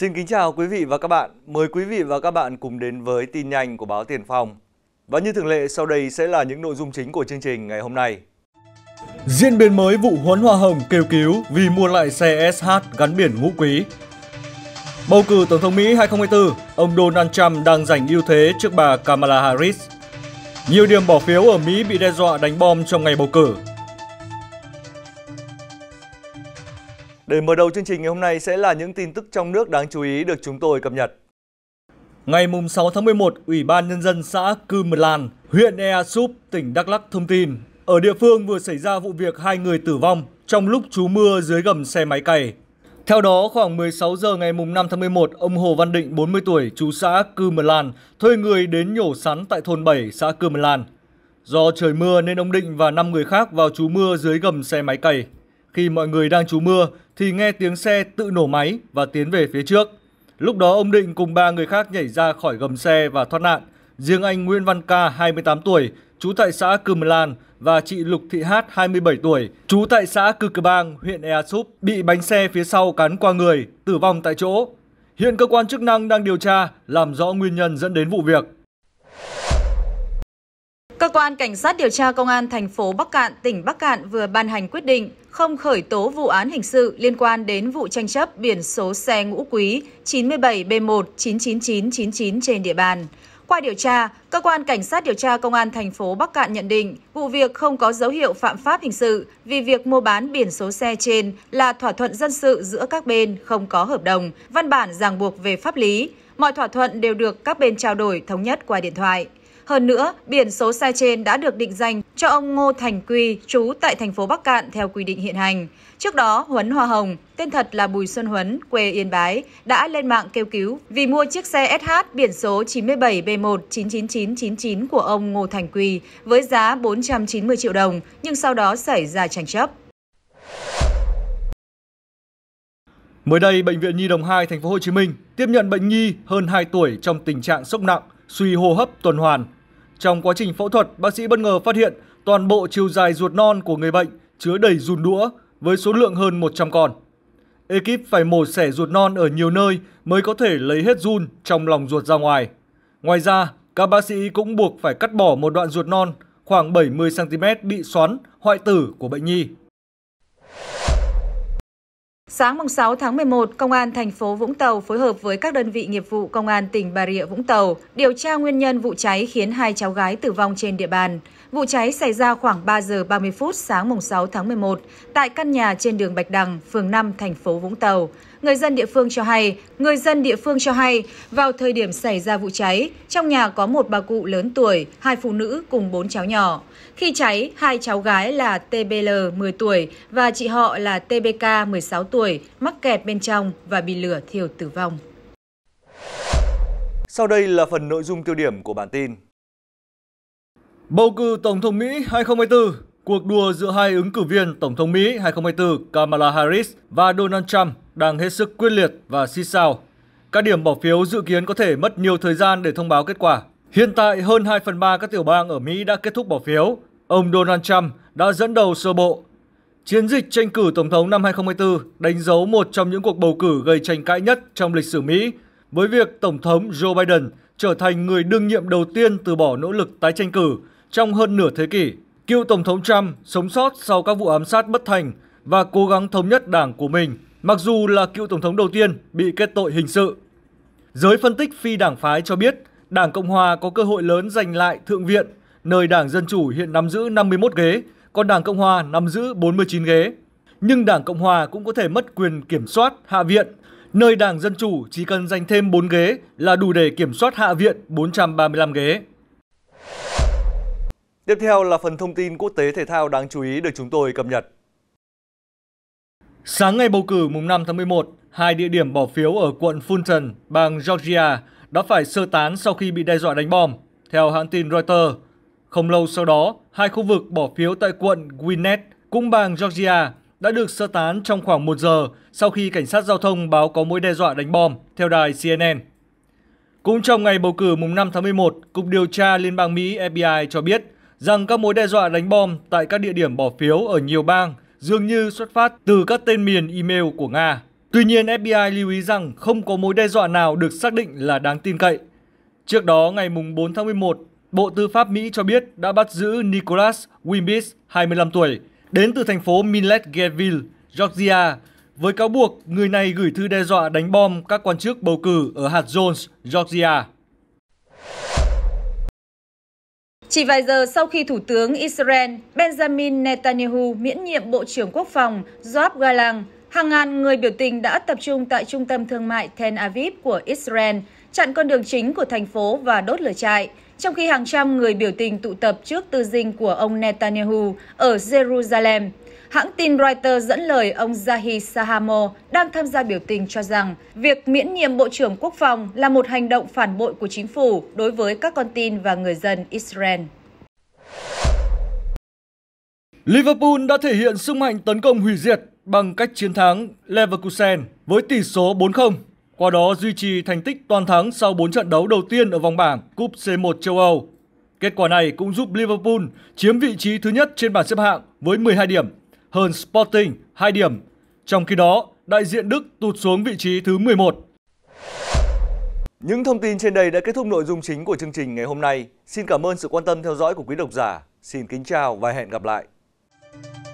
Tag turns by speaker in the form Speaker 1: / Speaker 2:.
Speaker 1: Xin kính chào quý vị và các bạn. Mời quý vị và các bạn cùng đến với tin nhanh của báo Tiền Phong. Và như thường lệ, sau đây sẽ là những nội dung chính của chương trình ngày hôm nay. Diễn biến mới vụ huấn hoa hồng kêu cứu vì mua lại xe SH gắn biển ngũ quý. Bầu cử Tổng thống Mỹ 2024, ông Donald Trump đang giành ưu thế trước bà Kamala Harris. Nhiều điểm bỏ phiếu ở Mỹ bị đe dọa đánh bom trong ngày bầu cử, Để mở đầu chương trình ngày hôm nay sẽ là những tin tức trong nước đáng chú ý được chúng tôi cập nhật. Ngày 6 tháng 11, Ủy ban Nhân dân xã Cư Mật Lan, huyện Ea Súp, tỉnh Đắk Lắc thông tin, ở địa phương vừa xảy ra vụ việc hai người tử vong trong lúc trú mưa dưới gầm xe máy cày. Theo đó, khoảng 16 giờ ngày 5 tháng 11, ông Hồ Văn Định, 40 tuổi, chú xã Cư Mật Lan, thuê người đến nhổ sắn tại thôn 7, xã Cư Mật Lan. Do trời mưa nên ông Định và 5 người khác vào trú mưa dưới gầm xe máy cày. Khi mọi người đang trú mưa thì nghe tiếng xe tự nổ máy và tiến về phía trước. Lúc đó ông Định cùng ba người khác nhảy ra khỏi gầm xe và thoát nạn. Riêng anh Nguyễn Văn Ca 28 tuổi, trú tại xã Cư Mờ Lan và chị Lục Thị Hát 27 tuổi, trú tại xã Cư Cờ Bang, huyện Ea Súp, bị bánh xe phía sau cán qua người, tử vong tại chỗ. Hiện cơ quan chức năng đang điều tra, làm rõ nguyên nhân dẫn đến vụ việc.
Speaker 2: Cơ quan Cảnh sát điều tra Công an thành phố Bắc Cạn, tỉnh Bắc Cạn vừa ban hành quyết định không khởi tố vụ án hình sự liên quan đến vụ tranh chấp biển số xe ngũ quý 97B1999999 trên địa bàn. Qua điều tra, cơ quan cảnh sát điều tra công an thành phố Bắc Cạn nhận định vụ việc không có dấu hiệu phạm pháp hình sự vì việc mua bán biển số xe trên là thỏa thuận dân sự giữa các bên không có hợp đồng, văn bản ràng buộc về pháp lý. Mọi thỏa thuận đều được các bên trao đổi thống nhất qua điện thoại. Hơn nữa, biển số xe trên đã được định danh cho ông Ngô Thành Quy, trú tại thành phố Bắc Cạn theo quy định hiện hành. Trước đó, Huấn Hoa Hồng, tên thật là Bùi Xuân Huấn, quê Yên Bái, đã lên mạng kêu cứu vì mua chiếc xe SH biển số 97 b 199999 của ông Ngô Thành Quy với giá 490 triệu đồng, nhưng sau đó xảy ra tranh chấp.
Speaker 1: Mới đây, bệnh viện Nhi đồng 2 thành phố Hồ Chí Minh tiếp nhận bệnh nhi hơn 2 tuổi trong tình trạng sốc nặng, suy hô hấp tuần hoàn trong quá trình phẫu thuật, bác sĩ bất ngờ phát hiện toàn bộ chiều dài ruột non của người bệnh chứa đầy giùn đũa với số lượng hơn 100 con. Ekip phải mổ xẻ ruột non ở nhiều nơi mới có thể lấy hết giun trong lòng ruột ra ngoài. Ngoài ra, các bác sĩ cũng buộc phải cắt bỏ một đoạn ruột non khoảng 70cm bị xoắn, hoại tử của bệnh nhi.
Speaker 2: Sáng mùng 6 tháng 11, Công an thành phố Vũng Tàu phối hợp với các đơn vị nghiệp vụ Công an tỉnh Bà Rịa Vũng Tàu điều tra nguyên nhân vụ cháy khiến hai cháu gái tử vong trên địa bàn. Vụ cháy xảy ra khoảng 3 giờ 30 phút sáng mùng 6 tháng 11 tại căn nhà trên đường Bạch Đằng, phường 5, thành phố Vũng Tàu. Người dân địa phương cho hay, người dân địa phương cho hay, vào thời điểm xảy ra vụ cháy, trong nhà có một bà cụ lớn tuổi, hai phụ nữ cùng bốn cháu nhỏ. Khi cháy, hai cháu gái là TBL 10 tuổi và chị họ là TBK 16 tuổi mắc kẹt bên trong và bị lửa thiêu tử vong.
Speaker 1: Sau đây là phần nội dung tiêu điểm của bản tin. Bầu cử Tổng thống Mỹ 2024, cuộc đua giữa hai ứng cử viên Tổng thống Mỹ 2024 Kamala Harris và Donald Trump đang hết sức quyết liệt và xì xào. Các điểm bỏ phiếu dự kiến có thể mất nhiều thời gian để thông báo kết quả. Hiện tại, hơn 2 phần 3 các tiểu bang ở Mỹ đã kết thúc bỏ phiếu. Ông Donald Trump đã dẫn đầu sơ bộ. Chiến dịch tranh cử Tổng thống năm 2024 đánh dấu một trong những cuộc bầu cử gây tranh cãi nhất trong lịch sử Mỹ, với việc Tổng thống Joe Biden trở thành người đương nhiệm đầu tiên từ bỏ nỗ lực tái tranh cử trong hơn nửa thế kỷ, cựu Tổng thống Trump sống sót sau các vụ ám sát bất thành và cố gắng thống nhất đảng của mình, mặc dù là cựu Tổng thống đầu tiên bị kết tội hình sự. Giới phân tích phi đảng phái cho biết, Đảng Cộng Hòa có cơ hội lớn giành lại Thượng viện, nơi Đảng Dân Chủ hiện nắm giữ 51 ghế, còn Đảng Cộng Hòa nắm giữ 49 ghế. Nhưng Đảng Cộng Hòa cũng có thể mất quyền kiểm soát Hạ viện, nơi Đảng Dân Chủ chỉ cần giành thêm 4 ghế là đủ để kiểm soát Hạ viện 435 ghế. Tiếp theo là phần thông tin quốc tế thể thao đáng chú ý được chúng tôi cập nhật. Sáng ngày bầu cử mùng 5 tháng 11, hai địa điểm bỏ phiếu ở quận Fulton, bang Georgia đã phải sơ tán sau khi bị đe dọa đánh bom, theo hãng tin Reuters. Không lâu sau đó, hai khu vực bỏ phiếu tại quận Gwinnett, cũng bang Georgia, đã được sơ tán trong khoảng 1 giờ sau khi cảnh sát giao thông báo có mối đe dọa đánh bom, theo đài CNN. Cũng trong ngày bầu cử mùng 5 tháng 11, Cục điều tra Liên bang Mỹ FBI cho biết – rằng các mối đe dọa đánh bom tại các địa điểm bỏ phiếu ở nhiều bang dường như xuất phát từ các tên miền email của Nga. Tuy nhiên, FBI lưu ý rằng không có mối đe dọa nào được xác định là đáng tin cậy. Trước đó, ngày 4 tháng 11, Bộ Tư pháp Mỹ cho biết đã bắt giữ Nicholas Wimbis, 25 tuổi, đến từ thành phố Milledgeville, Georgia, với cáo buộc người này gửi thư đe dọa đánh bom các quan chức bầu cử ở hạt Jones, Georgia.
Speaker 2: Chỉ vài giờ sau khi Thủ tướng Israel Benjamin Netanyahu miễn nhiệm Bộ trưởng Quốc phòng Joab Galang, hàng ngàn người biểu tình đã tập trung tại trung tâm thương mại Tel Aviv của Israel, chặn con đường chính của thành phố và đốt lửa trại, trong khi hàng trăm người biểu tình tụ tập trước tư dinh của ông Netanyahu ở Jerusalem. Hãng tin Reuters dẫn lời ông Zahi Sahamo đang tham gia biểu tình cho rằng việc miễn nhiệm Bộ trưởng Quốc phòng là một hành động phản bội của chính phủ đối với các con tin và người dân Israel.
Speaker 1: Liverpool đã thể hiện sức mạnh tấn công hủy diệt bằng cách chiến thắng Leverkusen với tỷ số 4-0, qua đó duy trì thành tích toàn thắng sau 4 trận đấu đầu tiên ở vòng bảng Cúp C1 châu Âu. Kết quả này cũng giúp Liverpool chiếm vị trí thứ nhất trên bảng xếp hạng với 12 điểm hơn Sporting 2 điểm. Trong khi đó, đại diện Đức tụt xuống vị trí thứ 11. Những thông tin trên đây đã kết thúc nội dung chính của chương trình ngày hôm nay. Xin cảm ơn sự quan tâm theo dõi của quý độc giả. Xin kính chào và hẹn gặp lại.